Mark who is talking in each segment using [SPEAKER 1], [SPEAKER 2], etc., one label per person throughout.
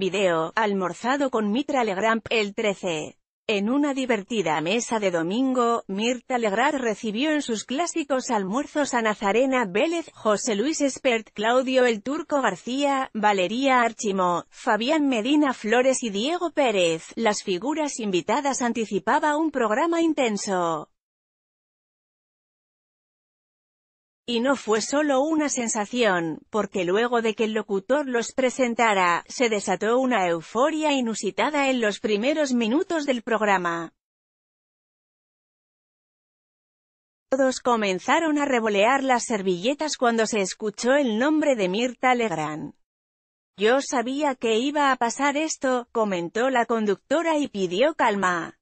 [SPEAKER 1] video, almorzado con Mitra Legrand, el 13. En una divertida mesa de domingo, Mirta Legrand recibió en sus clásicos almuerzos a Nazarena Vélez, José Luis Espert, Claudio El Turco García, Valeria Archimo, Fabián Medina Flores y Diego Pérez. Las figuras invitadas anticipaba un programa intenso. Y no fue solo una sensación, porque luego de que el locutor los presentara, se desató una euforia inusitada en los primeros minutos del programa. Todos comenzaron a revolear las servilletas cuando se escuchó el nombre de Mirta Legrand. Yo sabía que iba a pasar esto, comentó la conductora y pidió calma.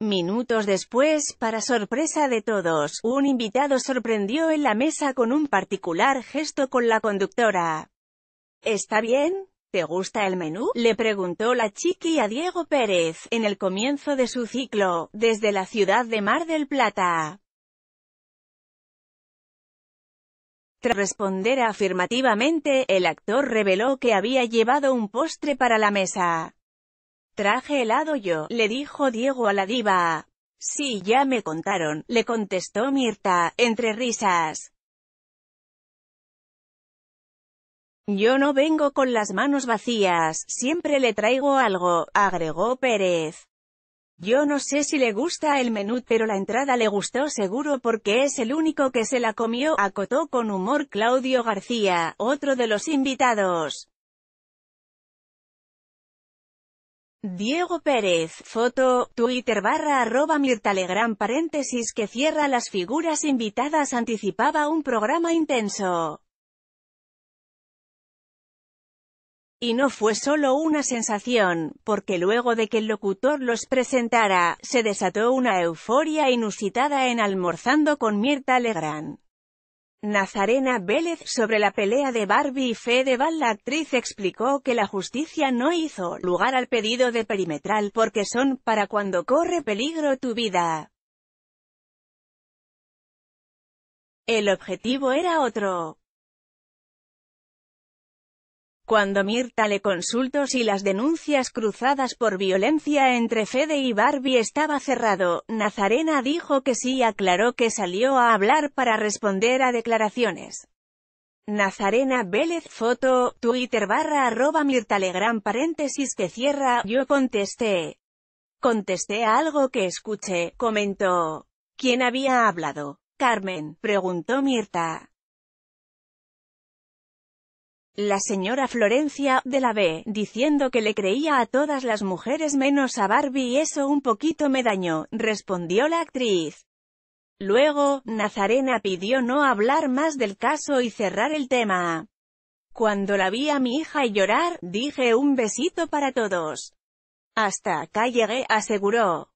[SPEAKER 1] Minutos después, para sorpresa de todos, un invitado sorprendió en la mesa con un particular gesto con la conductora. ¿Está bien? ¿Te gusta el menú? Le preguntó la chiqui a Diego Pérez, en el comienzo de su ciclo, desde la ciudad de Mar del Plata. Tras responder afirmativamente, el actor reveló que había llevado un postre para la mesa. Traje helado yo, le dijo Diego a la diva. Sí, ya me contaron, le contestó Mirta, entre risas. Yo no vengo con las manos vacías, siempre le traigo algo, agregó Pérez. Yo no sé si le gusta el menú, pero la entrada le gustó seguro porque es el único que se la comió, acotó con humor Claudio García, otro de los invitados. Diego Pérez, foto, Twitter barra arroba paréntesis que cierra las figuras invitadas anticipaba un programa intenso. Y no fue solo una sensación, porque luego de que el locutor los presentara, se desató una euforia inusitada en Almorzando con Mirta Legrand. Nazarena Vélez sobre la pelea de Barbie y Fedeval la actriz explicó que la justicia no hizo lugar al pedido de perimetral porque son para cuando corre peligro tu vida. El objetivo era otro. Cuando Mirta le consultó si las denuncias cruzadas por violencia entre Fede y Barbie estaba cerrado, Nazarena dijo que sí y aclaró que salió a hablar para responder a declaraciones. Nazarena Vélez, foto, Twitter barra arroba gran paréntesis que cierra, yo contesté. Contesté a algo que escuché, comentó. ¿Quién había hablado? Carmen, preguntó Mirta la señora Florencia, de la B, diciendo que le creía a todas las mujeres menos a Barbie y eso un poquito me dañó, respondió la actriz. Luego, Nazarena pidió no hablar más del caso y cerrar el tema. Cuando la vi a mi hija llorar, dije un besito para todos. Hasta acá llegué, aseguró.